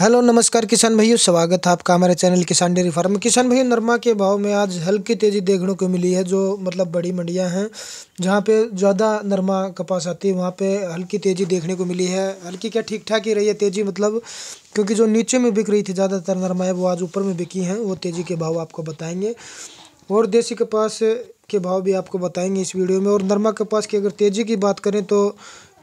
hello नमस्कार किसान भाइयों स्वागत है आपका हमारे चैनल किसान डेयरी फार्म किसान भाइयों नरमा के भाव में आज हल्की तेज़ी देखने को मिली है जो मतलब बड़ी मंडियां हैं जहां पे ज़्यादा नरमा कपास आती है वहां पे हल्की तेज़ी देखने को मिली है हल्की क्या ठीक ठाक ही रही है तेज़ी मतलब क्योंकि जो नीचे में बिक रही थी ज़्यादातर नरमा है वो आज ऊपर में बिकी हैं वो तेज़ी के भाव आपको बताएँगे और देसी कपास के भाव भी आपको बताएंगे इस वीडियो में और नरमा कपास की अगर तेज़ी की बात करें तो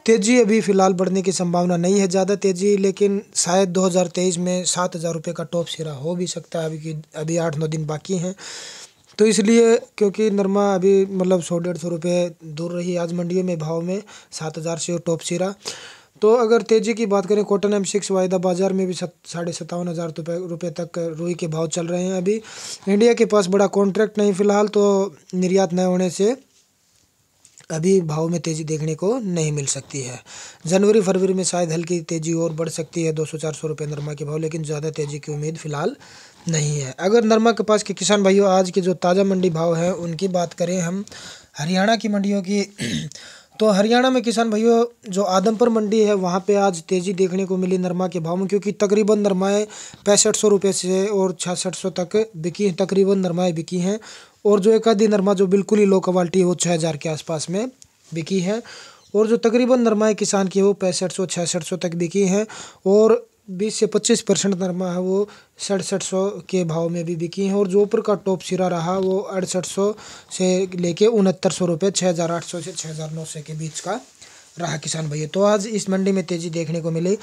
तेज़ी अभी फ़िलहाल बढ़ने की संभावना नहीं है ज़्यादा तेज़ी लेकिन शायद 2023 में सात हज़ार रुपये का टॉप सिरा हो भी सकता है अभी की अभी आठ नौ दिन बाकी हैं तो इसलिए क्योंकि नरमा अभी मतलब सौ डेढ़ सौ रुपये दूर रही आज मंडियों में भाव में सात हज़ार से टॉप सिरा तो अगर तेज़ी की बात करें कॉटन एम सिक्स वायदा बाज़ार में भी सत, साढ़े सत्तावन हज़ार रुपये तक रुई के भाव चल रहे हैं अभी इंडिया के पास बड़ा कॉन्ट्रैक्ट नहीं फ़िलहाल तो निर्यात न होने से अभी भाव में तेज़ी देखने को नहीं मिल सकती है जनवरी फरवरी में शायद हल्की तेज़ी और बढ़ सकती है 200-400 सौ रुपये नरमा के भाव लेकिन ज़्यादा तेज़ी की उम्मीद फिलहाल नहीं है अगर नरमा के पास के किसान भाइयों आज के जो ताज़ा मंडी भाव हैं उनकी बात करें हम हरियाणा की मंडियों की तो हरियाणा में किसान भाइयों जो आदमपुर मंडी है वहाँ पे आज तेज़ी देखने को मिली नरमा के भाव में क्योंकि तकरीबन नरमाएँ पैंसठ सौ रुपये से और छियासठ सौ तक बिकी हैं तकरीबन नरमाएँ बिकी हैं और जो एक आधी नरमा जो बिल्कुल ही लो क्वालिटी है वो छः हज़ार के आसपास में बिकी है और जो तकरीबन नरमाए किसान की है वो पैंसठ सौ छियासठ सौ तक बिकी हैं और बीस से पच्चीस परसेंट नरमा है वो सड़सठ सौ के भाव में भी बिकी हैं और जो ऊपर का टॉप सिरा रहा वो अड़सठ सौ से लेके उनहत्तर सौ रुपये छः हज़ार आठ सौ से छः हज़ार नौ सौ के बीच का रहा किसान भैया तो आज इस मंडी में तेजी देखने को मिली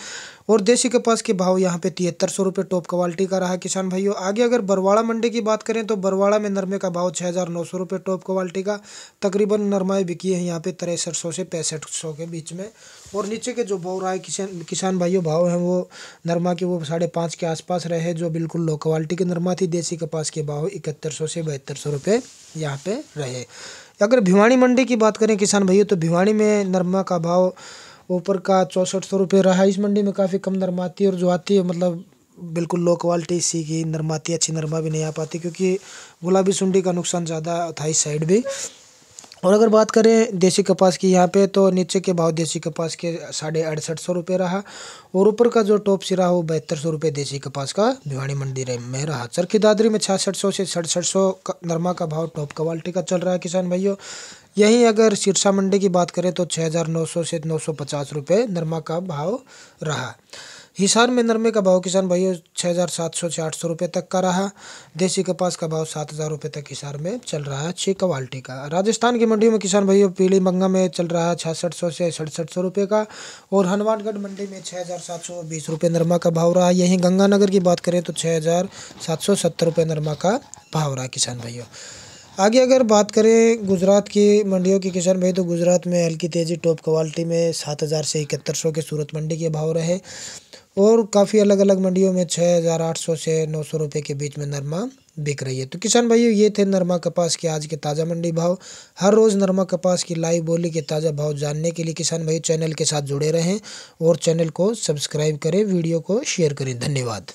और देसी कपास के भाव यहाँ पे तिहत्तर सौ रुपये टॉप क्वालिटी का रहा किसान भाइयों आगे अगर बरवाड़ा मंडी की बात करें तो बरवाड़ा में नरमे का भाव छः हज़ार नौ सौ रुपये टॉप क्वालिटी का तकरीबन नरमाए बिकी है यहाँ पे तिरसठ सौ से पैंसठ सौ के बीच में और नीचे के जो भाव रहा किसान किसान भाइयों भाव हैं वो नरमा के वो साढ़े पाँच के आसपास रहे जो बिल्कुल लो क्वालिटी के नरमा थी देसी कपास के भाव इकहत्तर सौ से बहत्तर सौ रुपये यहाँ पे रहे अगर भिवाणी मंडी की बात करें किसान भाइयों तो भिवाणी में नरमा का भाव ऊपर का चौंसठ सौ रुपये रहा इस मंडी में काफ़ी कम नरमा आती है और जो आती है मतलब बिल्कुल लो क्वालिटी सी की नरमाती अच्छी नरमा भी नहीं आ पाती क्योंकि गुलाबी सुंडी का नुकसान ज़्यादा था इस साइड भी और अगर बात करें देसी कपास की यहाँ पे तो नीचे के भाव देसी कपास के साढ़े अड़सठ सौ रुपये रहा और ऊपर का जो टॉप सिरा वो बहत्तर सौ रुपये देसी कपास का भिवाड़ी मंडी में रहा चरखी दादरी में छियासठ सौ से सड़सठ सौ नरमा का भाव टॉप क्वालिटी का चल रहा है किसान भाइयों यहीं अगर सिरसा मंडी की बात करें तो छः हज़ार नौ सौ से नौ सौ पचास रुपये नरमा का भाव रहा हिसार में नरमे का भाव किसान भाइयों छः हज़ार सात सौ से आठ सौ रुपये तक का रहा देसी कपास का भाव सात हज़ार रुपये तक हिसार में चल रहा है अच्छी क्वालिटी का राजस्थान की मंडी में किसान भाइयों पीली मंगा में चल रहा है छियासठ सौ से सड़सठ सौ रुपये का और हनुमानगढ़ मंडी में छः हज़ार सात सौ बीस रुपये नरमा का भाव रहा यहीं गंगानगर की बात करें तो छः हज़ार सात सौ सत्तर रुपये नरमा का भाव रहा किसान भाइयों आगे अगर बात करें गुजरात की मंडियों की किसान भाई तो गुजरात में हल्की तेज़ी टॉप क्वालिटी में सात हज़ार से इकहत्तर सौ के सूरत मंडी के भाव रहे और काफ़ी अलग अलग मंडियों में छः हज़ार आठ सौ से नौ सौ रुपये के बीच में नरमा बिक रही है तो किसान भाइयों ये थे नरमा कपास के आज के ताज़ा मंडी भाव हर रोज़ नरमा कपास की लाइव बोली के ताज़ा भाव जानने के लिए किसान भाई चैनल के साथ जुड़े रहें और चैनल को सब्सक्राइब करें वीडियो को शेयर करें धन्यवाद